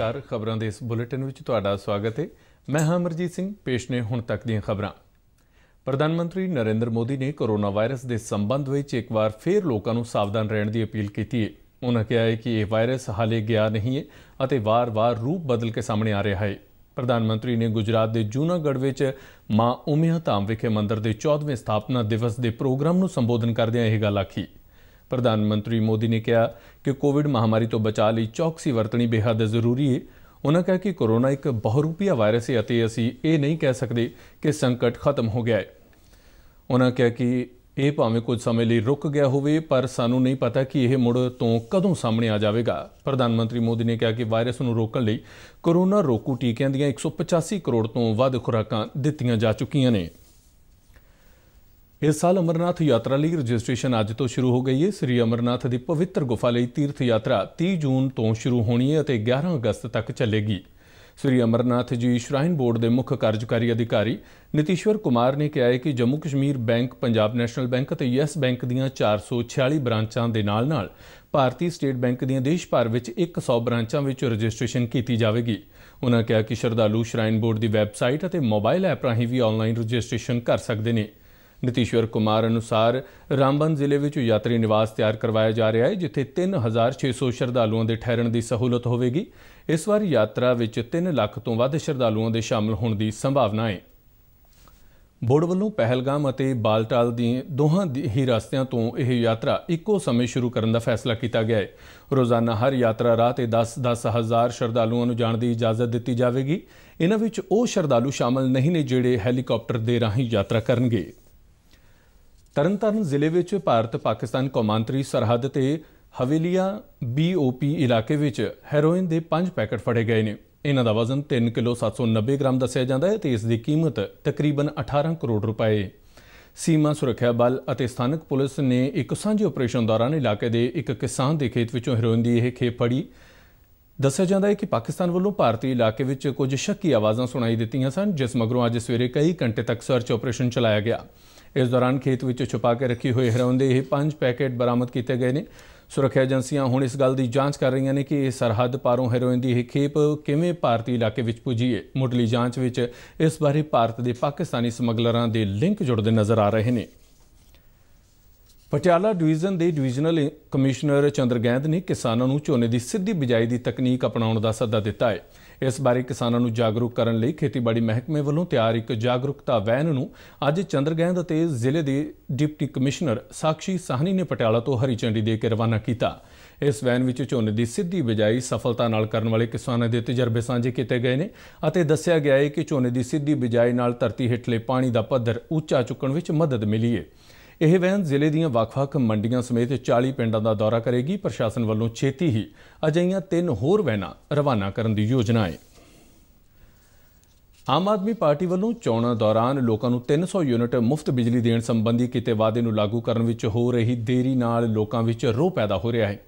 ਨਮਸਕਾਰ ਖਬਰਾਂ ਦੇ ਇਸ ਬੁਲੇਟਿਨ ਵਿੱਚ ਤੁਹਾਡਾ ਸਵਾਗਤ ਹੈ ਮੈਂ ਹਾਂ ਅਮਰਜੀਤ ਸਿੰਘ ਪੇਸ਼ ਨੇ ਹੁਣ ਤੱਕ ਦੀਆਂ ਖਬਰਾਂ ਪ੍ਰਧਾਨ ਮੰਤਰੀ ਨਰਿੰਦਰ ਮੋਦੀ ਨੇ ਕੋਰੋਨਾ ਵਾਇਰਸ ਦੇ ਸੰਬੰਧ ਵਿੱਚ ਇੱਕ ਵਾਰ ਫੇਰ ਲੋਕਾਂ ਨੂੰ ਸਾਵਧਾਨ ਰਹਿਣ ਦੀ ਅਪੀਲ ਕੀਤੀ ਹੈ ਉਹਨਾਂ ਕਿਹਾ ਹੈ ਕਿ ਇਹ ਵਾਇਰਸ ਹਾਲੇ ਗਿਆ ਨਹੀਂ ਹੈ ਅਤੇ ਵਾਰ-ਵਾਰ ਰੂਪ ਬਦਲ ਕੇ ਸਾਹਮਣੇ ਆ ਰਿਹਾ ਹੈ ਪ੍ਰਧਾਨ ਮੰਤਰੀ ਨੇ ਗੁਜਰਾਤ ਦੇ ਜੂਨਾਗੜ੍ਹ ਵਿੱਚ ਮਾਂ ਉਮਿਆ ਧਾਮ ਵਿਖੇ ਮੰਦਿਰ ਦੇ 14ਵੇਂ ਸਥਾਪਨਾ ਦਿਵਸ ਦੇ ਪ੍ਰੋਗਰਾਮ ਨੂੰ ਸੰਬੋਧਨ ਕਰਦਿਆਂ ਇਹ ਗੱਲ ਆਖੀ ਪ੍ਰਧਾਨ ਮੰਤਰੀ ਮੋਦੀ ਨੇ ਕਿਹਾ ਕਿ ਕੋਵਿਡ ਮਹਾਮਾਰੀ ਤੋਂ ਬਚਾਅ ਲਈ ਚੌਕਸੀ ਵਰਤਣੀ ਬੇहद ਜ਼ਰੂਰੀ ਹੈ ਉਹਨਾਂ ਕਹਿੰਦੇ ਕਿ ਕੋਰੋਨਾ ਇੱਕ ਬਹੁਰੂਪੀਆ ਵਾਇਰਸ ਹੈ ਅਤੇ ਅਸੀਂ ਇਹ ਨਹੀਂ ਕਹਿ ਸਕਦੇ ਕਿ ਸੰਕਟ ਖਤਮ ਹੋ ਗਿਆ ਹੈ ਉਹਨਾਂ ਕਹਿੰਦੇ ਕਿ ਇਹ ਭਾਵੇਂ ਕੁਝ ਸਮੇਂ ਲਈ ਰੁਕ ਗਿਆ ਹੋਵੇ ਪਰ ਸਾਨੂੰ ਨਹੀਂ ਪਤਾ ਕਿ ਇਹ ਮੁੜ ਤੋਂ ਕਦੋਂ ਸਾਹਮਣੇ ਆ ਜਾਵੇਗਾ ਪ੍ਰਧਾਨ ਮੰਤਰੀ ਮੋਦੀ ਨੇ ਕਿਹਾ ਕਿ ਵਾਇਰਸ ਨੂੰ ਰੋਕਣ ਲਈ ਕੋਰੋਨਾ ਰੋਕੂ ਟੀਕਿਆਂ ਦੀਆਂ 185 ਕਰੋੜ ਤੋਂ ਵੱਧ ਖੁਰਾਕਾਂ ਦਿੱਤੀਆਂ ਜਾ ਚੁੱਕੀਆਂ ਨੇ ਇਸ ਸਾਲ ਅਮਰਨਾਥ ਯਾਤਰਾ ਲਈ ਰਜਿਸਟ੍ਰੇਸ਼ਨ ਅੱਜ ਤੋਂ ਸ਼ੁਰੂ ਹੋ ਗਈ ਹੈ ਸ੍ਰੀ ਅਮਰਨਾਥ ਦੀ ਪਵਿੱਤਰ ਗੁਫਾ ਲਈ ਤੀਰਥ ਯਾਤਰਾ 30 ਜੂਨ ਤੋਂ ਸ਼ੁਰੂ ਹੋਣੀ ਹੈ ਅਤੇ 11 ਅਗਸਤ ਤੱਕ ਚੱਲੇਗੀ ਸ੍ਰੀ ਅਮਰਨਾਥ ਜੀ ਸ਼੍ਰਾਈਨ ਬੋਰਡ ਦੇ ਮੁੱਖ ਕਾਰਜਕਾਰੀ ਅਧਿਕਾਰੀ ਨਿਤੀਸ਼ਵਰ ਕੁਮਾਰ ਨੇ ਕਿਹਾ ਹੈ ਕਿ Jammu Kashmir bank Punjab national bank ਅਤੇ ਯੈਸ ਬੈਂਕ ਦੀਆਂ 446 ਬ੍ਰਾਂਚਾਂ ਦੇ ਨਾਲ-ਨਾਲ ਭਾਰਤੀ ਸਟੇਟ ਬੈਂਕ ਦੀਆਂ ਦੇਸ਼ ਭਰ ਵਿੱਚ 100 ਬ੍ਰਾਂਚਾਂ ਵਿੱਚ ਰਜਿਸਟ੍ਰੇਸ਼ਨ ਕੀਤੀ ਜਾਵੇਗੀ ਉਹਨਾਂ ਕਿਹਾ ਕਿ ਸ਼ਰਧਾਲੂ ਸ਼੍ਰਾਈਨ ਬੋਰਡ ਦੀ ਵੈਬਸਾਈਟ ਅਤੇ ਮੋਬਾਈਲ ਐਪ ਰਾਹੀਂ ਵੀ ਆਨਲਾਈਨ ਰਜਿਸਟ੍ਰੇਸ਼ਨ ਕਰ ਸਕਦੇ ਨੇ ਨਿਤੀਸ਼ਵਰ ਕੁਮਾਰ ਅਨੁਸਾਰ ਰਾਮਬਨ ਜ਼ਿਲ੍ਹੇ ਵਿੱਚ ਯਾਤਰੀ ਨਿਵਾਸ ਤਿਆਰ ਕਰਵਾਇਆ ਜਾ ਰਿਹਾ ਹੈ ਜਿੱਥੇ 3600 ਸ਼ਰਧਾਲੂਆਂ ਦੇ ਠਹਿਰਣ ਦੀ ਸਹੂਲਤ ਹੋਵੇਗੀ ਇਸ ਵਾਰ ਯਾਤਰਾ ਵਿੱਚ 3 ਲੱਖ ਤੋਂ ਵੱਧ ਸ਼ਰਧਾਲੂਆਂ ਦੇ ਸ਼ਾਮਲ ਹੋਣ ਦੀ ਸੰਭਾਵਨਾ ਹੈ ਬੋਰਡ ਵੱਲੋਂ ਪਹਿਲਗਾਮ ਅਤੇ ਬਾਲਟਾਲ ਦੀ ਦੋਹਾਂ ਹੀ ਰਸਤਿਆਂ ਤੋਂ ਇਹ ਯਾਤਰਾ ਇੱਕੋ ਸਮੇਂ ਸ਼ੁਰੂ ਕਰਨ ਦਾ ਫੈਸਲਾ ਕੀਤਾ ਗਿਆ ਹੈ ਰੋਜ਼ਾਨਾ ਹਰ ਯਾਤਰਾ ਰਾਹ ਤੇ 10-10 ਹਜ਼ਾਰ ਸ਼ਰਧਾਲੂਆਂ ਨੂੰ ਜਾਣ ਦੀ ਇਜਾਜ਼ਤ ਦਿੱਤੀ ਜਾਵੇਗੀ ਇਹਨਾਂ ਵਿੱਚ ਉਹ ਸ਼ਰਧਾਲੂ ਸ਼ਾਮਲ ਨਹੀਂ ਨੇ ਜਿਹੜੇ ਹੈਲੀਕਾਪਟਰ ਦੇ ਰਾਹੀਂ ਯਾਤਰਾ ਕਰਨਗੇ ਤਰਨਤਾਰਨ ਜ਼ਿਲ੍ਹੇ ਵਿੱਚ ਭਾਰਤ ਪਾਕਿਸਤਾਨ ਕੌਮਾਂਤਰੀ ਸਰਹੱਦ ਤੇ ਹਵੇਲੀਆ ਬੀਓਪੀ ਇਲਾਕੇ ਵਿੱਚ ਹੈਰੋਇਨ ਦੇ 5 ਪੈਕੇਟ ਫੜੇ ਗਏ ਨੇ ਇਹਨਾਂ ਦਾ ਵਜ਼ਨ 3 ਕਿਲੋ 790 ਗ੍ਰਾਮ ਦੱਸਿਆ ਜਾਂਦਾ ਹੈ ਤੇ ਇਸ ਦੀ ਕੀਮਤ ਤਕਰੀਬਨ 18 ਕਰੋੜ ਰੁਪਏ ਸੀਮਾ ਸੁਰੱਖਿਆ ਬਲ ਅਤੇ ਸਥਾਨਕ ਪੁਲਿਸ ਨੇ ਇੱਕ ਸਾਂਝੇ ਆਪਰੇਸ਼ਨ ਦੌਰਾਨ ਇਲਾਕੇ ਦੇ ਇੱਕ ਕਿਸਾਨ ਦੇ ਖੇਤ ਵਿੱਚੋਂ ਹੈਰੋਇਨ ਦੀ ਇਹ ਖੇਪ ਫੜੀ ਦੱਸਿਆ ਜਾਂਦਾ ਹੈ ਕਿ ਪਾਕਿਸਤਾਨ ਵੱਲੋਂ ਭਾਰਤੀ ਇਲਾਕੇ ਵਿੱਚ ਕੁਝ ਸ਼ੱਕੀ ਆਵਾਜ਼ਾਂ ਸੁਣਾਈ ਦਿੱਤੀਆਂ ਸਨ ਜਿਸ ਮਗਰੋਂ ਅੱਜ ਸਵੇਰੇ ਕਈ ਘੰਟੇ ਤੱਕ ਸਰਚ ਆਪਰੇਸ਼ਨ ਚਲਾਇਆ ਗਿਆ ਇਸ ਦੌਰਾਨ ਖੇਤ ਵਿੱਚ ਛੁਪਾ ਕੇ ਰੱਖੀ ਹੋਈ ਹੈਰੋਨ ਦੇ ਇਹ 5 ਪੈਕੇਟ ਬਰਾਮਦ ਕੀਤੇ ਗਏ ਨੇ ਸੁਰੱਖਿਆ ਏਜੰਸੀਆਂ ਹੁਣ ਇਸ ਗੱਲ ਦੀ ਜਾਂਚ ਕਰ ਰਹੀਆਂ ਨੇ ਕਿ ਇਹ ਸਰਹੱਦ ਪਾਰੋਂ ਹੈਰੋਇਨ ਦੀ ਇਹ ਖੇਪ ਕਿਵੇਂ ਭਾਰਤੀ ਇਲਾਕੇ ਵਿੱਚ ਪੁੱਜੀ ਹੈ ਮੁੱਢਲੀ ਜਾਂਚ ਵਿੱਚ ਇਸ ਬਾਰੇ ਭਾਰਤ ਦੇ ਪਾਕਿਸਤਾਨੀ ਸਮਗਲਰਾਂ ਦੇ ਲਿੰਕ ਜੁੜਦੇ ਨਜ਼ਰ ਆ ਰਹੇ ਨੇ ਪਟਿਆਲਾ ਡਿਵੀਜ਼ਨ ਦੇ ਡਿਵੀਜ਼ਨਲ ਕਮਿਸ਼ਨਰ ਚੰਦਰ ਗੈਂਦ ਨੇ ਕਿਸਾਨਾਂ ਨੂੰ ਝੋਨੇ ਦੀ ਸਿੱਧੀ ਬਿਜਾਈ ਦੀ ਤਕਨੀਕ ਅਪਣਾਉਣ ਦਾ ਸੱਦਾ ਦਿੱਤਾ ਹੈ ਇਸ ਬਾਰੇ ਕਿਸਾਨਾਂ ਨੂੰ ਜਾਗਰੂਕ ਕਰਨ ਲਈ ਖੇਤੀਬਾੜੀ ਮਹਿਕਮੇ ਵੱਲੋਂ ਤਿਆਰ ਇੱਕ ਜਾਗਰੂਕਤਾ ਵੈਨ ਨੂੰ ਅੱਜ ਚੰਦਰਗੈਂਦ ਅਤੇ ਜ਼ਿਲ੍ਹੇ ਦੇ ਡਿਪਟੀ ਕਮਿਸ਼ਨਰ ਸਾਖੀ ਸਾਹਨੀ ਨੇ ਪਟਿਆਲਾ ਤੋਂ ਹਰੀ ਚੰਡੀ ਦੇ ਕੇ ਰਵਾਨਾ ਕੀਤਾ ਇਸ ਵੈਨ ਵਿੱਚ ਝੋਨੇ ਦੀ ਸਿੱਧੀ ਬਿਜਾਈ ਸਫਲਤਾ ਨਾਲ ਕਰਨ ਵਾਲੇ ਕਿਸਾਨਾਂ ਦੇ ਤਜਰਬੇ ਸਾਂਝੇ ਕੀਤੇ ਗਏ ਨੇ ਅਤੇ ਦੱਸਿਆ ਗਿਆ ਹੈ ਕਿ ਝੋਨੇ ਦੀ ਸਿੱਧੀ ਬਿਜਾਈ ਨਾਲ ਧਰਤੀ ਹੇਠਲੇ ਪਾਣੀ ਦਾ ਪੱਧਰ ਉੱਚਾ ਚੁੱਕਣ ਵਿੱਚ ਮਦਦ ਮਿਲੀ ਹੈ ਇਹ ਵੈਨ ਜ਼ਿਲ੍ਹੇ ਦੀਆਂ ਵੱਖ-ਵੱਖ ਮੰਡੀਆਂ ਸਮੇਤ 40 ਪਿੰਡਾਂ ਦਾ ਦੌਰਾ ਕਰੇਗੀ ਪ੍ਰਸ਼ਾਸਨ ਵੱਲੋਂ ਛੇਤੀ ਹੀ ਅਜਈਆਂ ਤਿੰਨ ਹੋਰ ਵੈਨਾਂ ਰਵਾਨਾ ਕਰਨ ਦੀ ਯੋਜਨਾ ਹੈ ਆਮ ਆਦਮੀ ਪਾਰਟੀ ਵੱਲੋਂ ਚੋਣਾਂ ਦੌਰਾਨ ਲੋਕਾਂ ਨੂੰ 300 ਯੂਨਿਟ ਮੁਫਤ ਬਿਜਲੀ ਦੇਣ ਸੰਬੰਧੀ ਕੀਤੇ ਵਾਅਦੇ ਨੂੰ ਲਾਗੂ ਕਰਨ ਵਿੱਚ ਹੋ ਰਹੀ ਦੇਰੀ ਨਾਲ ਲੋਕਾਂ ਵਿੱਚ ਰੋਹ ਪੈਦਾ ਹੋ ਰਿਹਾ ਹੈ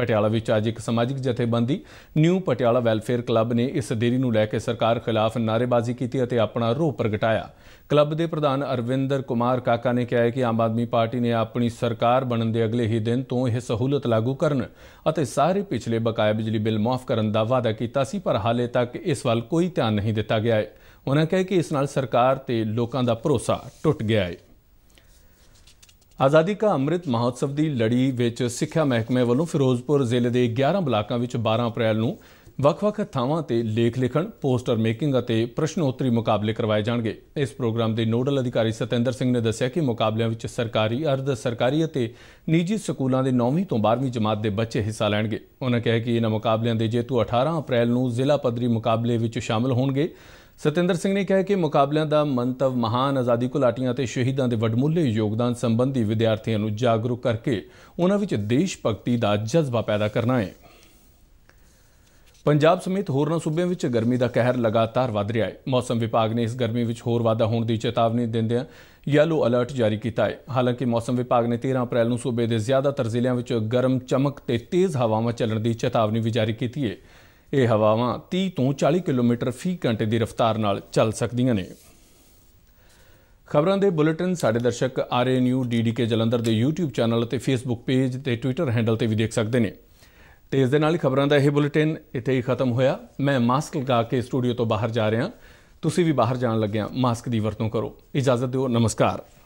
ਪਟਿਆਲਾ ਵਿੱਚ ਅੱਜ ਇੱਕ ਸਮਾਜਿਕ ਜਥੇਬੰਦੀ ਨਿਊ ਪਟਿਆਲਾ ਵੈਲਫੇਅਰ ਕਲੱਬ ਨੇ ਇਸ ਦੇਰੀ ਨੂੰ ਲੈ ਕੇ ਸਰਕਾਰ ਖਿਲਾਫ ਨਾਰੇਬਾਜ਼ੀ ਕੀਤੀ ਅਤੇ ਆਪਣਾ ਰੋਹ ਪ੍ਰਗਟਾਇਆ ਕਲੱਬ ਦੇ ਪ੍ਰਧਾਨ ਅਰਵਿੰਦਰ ਕੁਮਾਰ ਕਾਕਾ ਨੇ ਕਿਹਾ ਕਿ ਆਮ ਆਦਮੀ ਪਾਰਟੀ ਨੇ ਆਪਣੀ ਸਰਕਾਰ ਬਣਨ ਦੇ ਅਗਲੇ ਹੀ ਦਿਨ ਤੋਂ ਇਹ ਸਹੂਲਤ ਲਾਗੂ ਕਰਨ ਅਤੇ ਸਾਰੇ ਪਿਛਲੇ ਬਕਾਇਆ ਬਿਜਲੀ ਬਿੱਲ ਮਾਫ ਕਰਨ ਦਾ ਵਾਅਦਾ ਕੀਤਾ ਸੀ ਪਰ ਹਾਲੇ ਤੱਕ ਇਸ ਵੱਲ ਕੋਈ ਧਿਆਨ ਨਹੀਂ ਦਿੱਤਾ ਗਿਆ ਹੈ ਉਹਨਾਂ ਕਹੇ ਕਿ ਇਸ ਨਾਲ ਸਰਕਾਰ ਤੇ ਲੋਕਾਂ ਦਾ ਭਰੋਸਾ ਟੁੱਟ ਗਿਆ ਹੈ ਆਜ਼ਾਦੀ ਕਾ ਅੰਮ੍ਰਿਤ ਮਹੋਤਸਵ ਦੀ ਲੜੀ ਵਿੱਚ ਸਿੱਖਿਆ ਮਹਿਕਮੇ ਵੱਲੋਂ ਫਿਰੋਜ਼ਪੁਰ ਜ਼ਿਲ੍ਹੇ ਦੇ 11 ਬਲਾਕਾਂ ਵਿੱਚ 12 ਅਪ੍ਰੈਲ ਨੂੰ ਵੱਖ-ਵੱਖ ਥਾਵਾਂ ਤੇ ਲੇਖ ਲਿਖਣ, ਪੋਸਟਰ ਮੇਕਿੰਗ ਅਤੇ ਪ੍ਰਸ਼ਨੋਤਰੀ ਮੁਕਾਬਲੇ ਕਰਵਾਏ ਜਾਣਗੇ। ਇਸ ਪ੍ਰੋਗਰਾਮ ਦੇ ਨੋਡਲ ਅਧਿਕਾਰੀ ਸਤਿੰਦਰ ਸਿੰਘ ਨੇ ਦੱਸਿਆ ਕਿ ਮੁਕਾਬਲਿਆਂ ਵਿੱਚ ਸਰਕਾਰੀ, ਅਰਧ ਸਰਕਾਰੀ ਅਤੇ ਨਿੱਜੀ ਸਕੂਲਾਂ ਦੇ 9ਵੀਂ ਤੋਂ 12ਵੀਂ ਜਮਾਤ ਦੇ ਬੱਚੇ ਹਿੱਸਾ ਲੈਣਗੇ। ਉਹਨਾਂ ਕਿਹਾ ਕਿ ਇਹਨਾਂ ਮੁਕਾਬਲਿਆਂ ਦੇ ਜੇਤੂ 18 ਅਪ੍ਰੈਲ ਨੂੰ ਜ਼ਿਲ੍ਹਾ ਪੱਧਰੀ ਮੁਕਾਬਲੇ ਵਿੱਚ ਸ਼ਾਮਲ ਹੋਣਗੇ। ਸਤਿੰਦਰ ਸਿੰਘ ਨੇ ਕਿਹਾ ਕਿ ਮੁਕਾਬਲਿਆਂ ਦਾ ਮੰਤਵ ਮਹਾਨ ਆਜ਼ਾਦੀ ਘੁਲਾਟੀਆਂ ਤੇ ਸ਼ਹੀਦਾਂ ਦੇ ਵੱਡਮੁੱਲੇ ਯੋਗਦਾਨ ਸੰਬੰਧੀ ਵਿਦਿਆਰਥੀਆਂ ਨੂੰ ਜਾਗਰੂਕ ਕਰਕੇ ਉਹਨਾਂ ਵਿੱਚ ਦੇਸ਼ ਭਗਤੀ ਦਾ ਜਜ਼ਬਾ ਪੈਦਾ ਕਰਨਾ ਹੈ ਪੰਜਾਬ ਸਮੇਤ ਹੋਰਨਾਂ ਸੂਬਿਆਂ ਵਿੱਚ ਗਰਮੀ ਦਾ ਕਹਿਰ ਲਗਾਤਾਰ ਵਧ ਰਿਹਾ ਹੈ ਮੌਸਮ ਵਿਭਾਗ ਨੇ ਇਸ ਗਰਮੀ ਵਿੱਚ ਹੋਰ ਵਾਧਾ ਹੋਣ ਦੀ ਚੇਤਾਵਨੀ ਦਿੰਦਿਆਂ ਯੈਲੋ ਅਲਰਟ ਜਾਰੀ ਕੀਤਾ ਹੈ ਹਾਲਾਂਕਿ ਮੌਸਮ ਵਿਭਾਗ ਨੇ 13 ਅਪ੍ਰੈਲ ਨੂੰ ਸੂਬੇ ਦੇ ਜ਼ਿਆਦਾਤਰ ਜ਼ਿਲ੍ਹਿਆਂ ਵਿੱਚ ਗਰਮ ਚਮਕ ਤੇ ਤੇਜ਼ ਹਵਾਵਾਂ ਚੱਲਣ ਦੀ ਚੇਤਾਵਨੀ ਵੀ ਜਾਰੀ ਕੀਤੀ ਹੈ ਇਹ ਹਵਾਵਾਂ 30 ਤੋਂ 40 ਕਿਲੋਮੀਟਰ ਫੀ ਘੰਟੇ ਦੀ ਰਫ਼ਤਾਰ ਨਾਲ ਚੱਲ ਸਕਦੀਆਂ ਨੇ ਖਬਰਾਂ ਦੇ ਬੁਲੇਟਿਨ ਸਾਡੇ ਦਰਸ਼ਕ RNU DDK ਜਲੰਧਰ ਦੇ YouTube ਚੈਨਲ ਅਤੇ Facebook ਪੇਜ ਤੇ Twitter ਹੈਂਡਲ ਤੇ ਵੀ ਦੇਖ ਸਕਦੇ ਨੇ ਤੇ ਇਸ ਦੇ ਨਾਲ ਹੀ ਖਬਰਾਂ ਦਾ ਇਹ ਬੁਲੇਟਿਨ ਇੱਥੇ ਹੀ ਖਤਮ ਹੋਇਆ ਮੈਂ ਮਾਸਕ ਲਗਾ ਕੇ ਸਟੂਡੀਓ ਤੋਂ ਬਾਹਰ ਜਾ ਰਿਹਾ ਤੁਸੀਂ ਵੀ ਬਾਹਰ ਜਾਣ ਲੱਗਿਆਂ ਮਾਸਕ ਦੀ ਵਰਤੋਂ ਕਰੋ ਇਜਾਜ਼ਤ ਦਿਓ ਨਮਸਕਾਰ